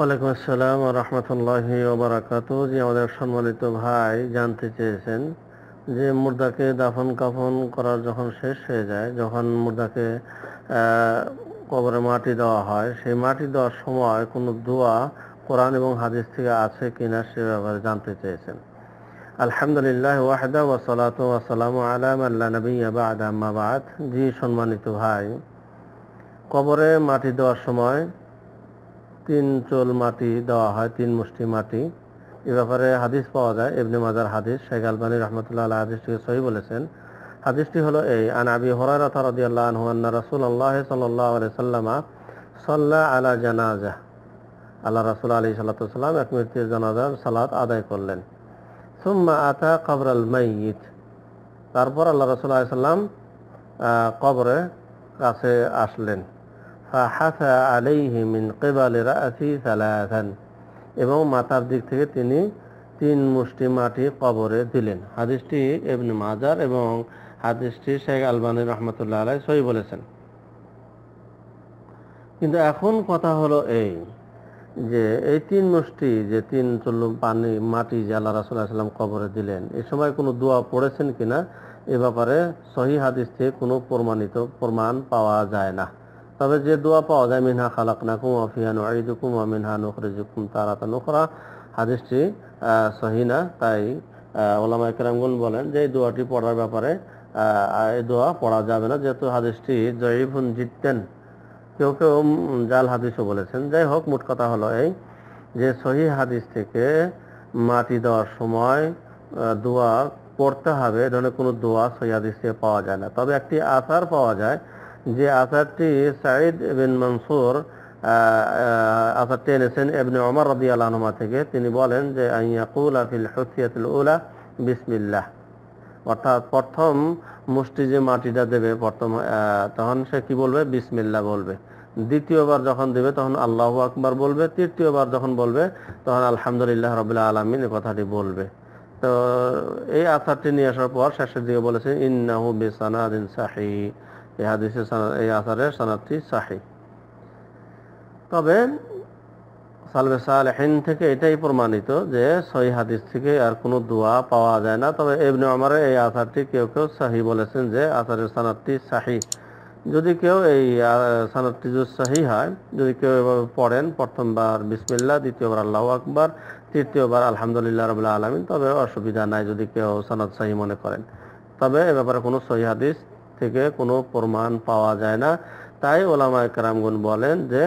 ওয়ালাইকুম আসসালাম রহমতুল্লাহি ওবরাকাত যে আমাদের সম্মানিত ভাই জানতে চেয়েছেন যে মুর্দাকে দাফন কাফন করার যখন শেষ হয়ে যায় যখন মুর্দাকে কবরে মাটি দেওয়া হয় সেই মাটি দেওয়ার সময় কোনো দোয়া কোরআন এবং হাদিস থেকে আছে কিনা সে ব্যাপারে জানতে চেয়েছেন আলহামদুলিল্লাহ ওয়াহদা ওয়াসালাত ওয়াসালাম আলাম আল্লাহ নবী আবাদ আহমাবাদ জি সম্মানিত ভাই কবরে মাটি দেওয়ার সময় তিন চোল মাটি দেওয়া হয় তিন মুষ্টি মাটি এ ব্যাপারে হাদিস পাওয়া যায় এবনে মাজার হাদিস শেখ আলবানী রহমতুল্লাহ আল্লাহ হাদিসটিকে সহি বলেছেন হাদিসটি হলো এই আন আবি হরারাত রাদিয়াল্লাহু আনহু আন্না রাসূলুল্লাহ সাল্লাল্লাহু আলাইহি সাল্লামা সাল্লা আলা জানাজা আল্লাহ রাসূল আলাইহি সাল্লাতু সাল্লাম এক মৃত্যুর জানাজার সালাত আদায় করলেন সুম্মা আতা কবরাল মাইয়িত তারপর আল্লাহ রাসূল সাল্লাম কবরে কাছে আসলেন ফাহাসা আলাইহি মিন কেবাল রাসি সালাহান এবং মাথার দিক থেকে তিনি তিন মুষ্টি মাটি কবরে দিলেন হাদিসটি এবনে মাজার এবং হাদিসটি শেখ আলবানী রহমতুল্লাহ আলাই সই বলেছেন কিন্তু এখন কথা হলো এই যে এই তিন মুষ্টি যে তিন চল্লু পানি মাটি যে আল্লাহ রাসুল্লাহাম কবরে দিলেন এ সময় কোনো দোয়া পড়েছেন কিনা এ ব্যাপারে সহি হাদিস থেকে কোনো প্রমাণিত প্রমাণ পাওয়া যায় না তবে যে দোয়া পাওয়া যায় মিনহা খালাক না খালাকনাকুম অফিহা নুকুম ও মিনহা নুখরিজুকুম তারাতা নুখরা হাদিসটি না তাই ওলামা একরামগুন বলেন যে এই দোয়াটি পড়ার ব্যাপারে এই দোয়া পড়া যাবে না যেহেতু হাদিসটি জয়ীফুন জিততেন কেউ কেউ জাল হাদিসও বলেছেন যাই হোক মোট কথা হলো এই যে সহি হাদিস থেকে মাটি দেওয়ার সময় দোয়া পড়তে হবে এ ধরনের কোনো দোয়া সহি হাদিস থেকে পাওয়া যায় না তবে একটি আসার পাওয়া যায় যে আসারটি সাঈদ বিন মনসুর আসারটি এনেছেন এবনে অমর রদি আলহমা থেকে তিনি বলেন যে আইয়াকুলা ফিল হসিয়াতুল উলা বিসমিল্লাহ অর্থাৎ প্রথম মুষ্টি যে মাটিটা দেবে প্রথম তখন সে কি বলবে বিসমিল্লা বলবে দ্বিতীয়বার যখন দেবে তখন আল্লাহ আকবার বলবে তৃতীয়বার যখন বলবে তখন আলহামদুলিল্লাহ রবিল্লা আলমিন এই কথাটি বলবে তো এই আসারটি নিয়ে আসার পর শেষের দিকে বলেছেন ইন্নাহু দিন সাহি এই হাদিসের এই আসারের সনাদটি সাহি তবে সালবে সাল হিন থেকে এটাই প্রমাণিত যে সহি হাদিস থেকে আর কোনো দোয়া পাওয়া যায় না তবে এমনি আমার এই আসারটি কেউ কেউ সাহি বলেছেন যে আসারের সনাদটি সাহি যদি কেউ এই সানাদটি যদি সাহি হয় যদি কেউ এভাবে পড়েন প্রথমবার বিসমিল্লা দ্বিতীয়বার আল্লাহ আকবর তৃতীয়বার আলহামদুলিল্লাহ রবুল্লা আলমিন তবে অসুবিধা নাই যদি কেউ সানাদ সাহি মনে করেন তবে এ ব্যাপারে কোনো সহি হাদিস থেকে কোনো প্রমাণ পাওয়া যায় না তাই ওলামায় কারামগুন বলেন যে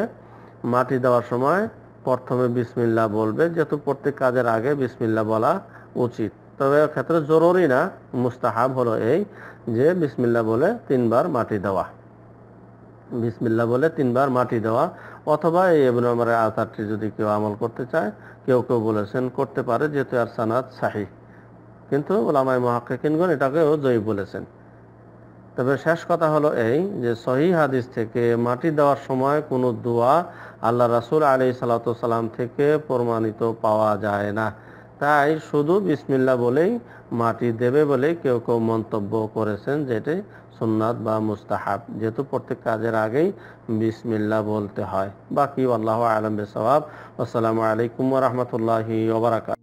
মাটি দেওয়ার সময় প্রথমে বিসমিল্লা বলবে যেহেতু প্রত্যেক কাজের আগে বিসমিল্লা বলা উচিত তবে ক্ষেত্রে জরুরি না মুস্তাহাব হলো এই যে বিসমিল্লা বলে তিনবার মাটি দেওয়া বিসমিল্লা বলে তিনবার মাটি দেওয়া অথবা এই এবন আচারটি যদি কেউ আমল করতে চায় কেউ কেউ বলেছেন করতে পারে যেহেতু আর সানাদ সাহি কিন্তু ওলামাই কিনগণ এটাকেও জয়ী বলেছেন তবে শেষ কথা হলো এই যে সহি হাদিস থেকে মাটি দেওয়ার সময় কোনো দোয়া আল্লাহ রাসুল আলি সাল্লাম থেকে প্রমাণিত পাওয়া যায় না তাই শুধু বিসমিল্লা বলেই মাটি দেবে বলে কেউ কেউ মন্তব্য করেছেন যেটি সুন্নাত বা মুস্তাহাব যেহেতু প্রত্যেক কাজের আগেই বিসমিল্লা বলতে হয় বাকি আল্লাহ আলম বেসবাব আসসালামু আলাইকুম রহমতুল্লাহি ওবরাকাত